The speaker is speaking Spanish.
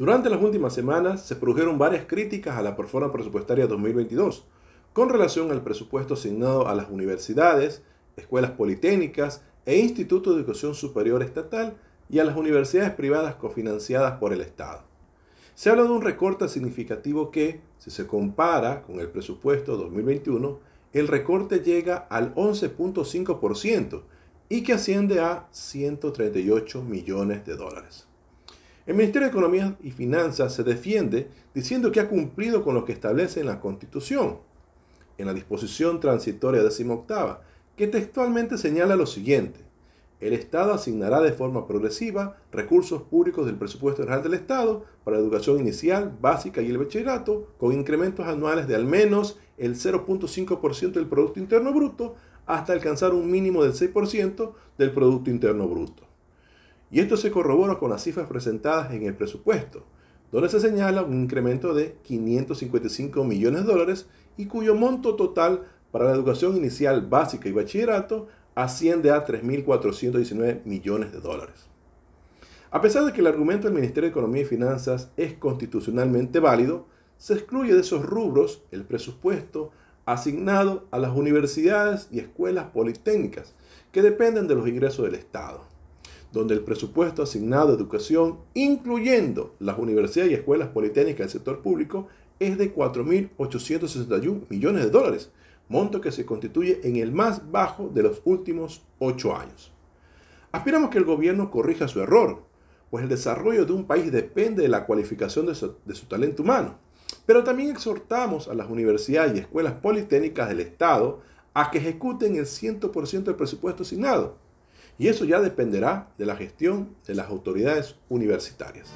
Durante las últimas semanas se produjeron varias críticas a la reforma presupuestaria 2022 con relación al presupuesto asignado a las universidades, escuelas politécnicas e institutos de educación superior estatal y a las universidades privadas cofinanciadas por el Estado. Se habla de un recorte significativo que, si se compara con el presupuesto 2021, el recorte llega al 11.5% y que asciende a 138 millones de dólares. El Ministerio de Economía y Finanzas se defiende diciendo que ha cumplido con lo que establece en la Constitución, en la disposición transitoria decimoctava, que textualmente señala lo siguiente. El Estado asignará de forma progresiva recursos públicos del presupuesto general del Estado para la educación inicial, básica y el bachillerato, con incrementos anuales de al menos el 0.5% del Producto Interno Bruto hasta alcanzar un mínimo del 6% del Producto Interno Bruto y esto se corrobora con las cifras presentadas en el presupuesto, donde se señala un incremento de 555 millones de dólares y cuyo monto total para la educación inicial básica y bachillerato asciende a 3.419 millones de dólares. A pesar de que el argumento del Ministerio de Economía y Finanzas es constitucionalmente válido, se excluye de esos rubros el presupuesto asignado a las universidades y escuelas politécnicas que dependen de los ingresos del Estado donde el presupuesto asignado a educación, incluyendo las universidades y escuelas politécnicas del sector público, es de 4.861 millones de dólares, monto que se constituye en el más bajo de los últimos ocho años. Aspiramos que el gobierno corrija su error, pues el desarrollo de un país depende de la cualificación de su, de su talento humano. Pero también exhortamos a las universidades y escuelas politécnicas del Estado a que ejecuten el 100% del presupuesto asignado y eso ya dependerá de la gestión de las autoridades universitarias.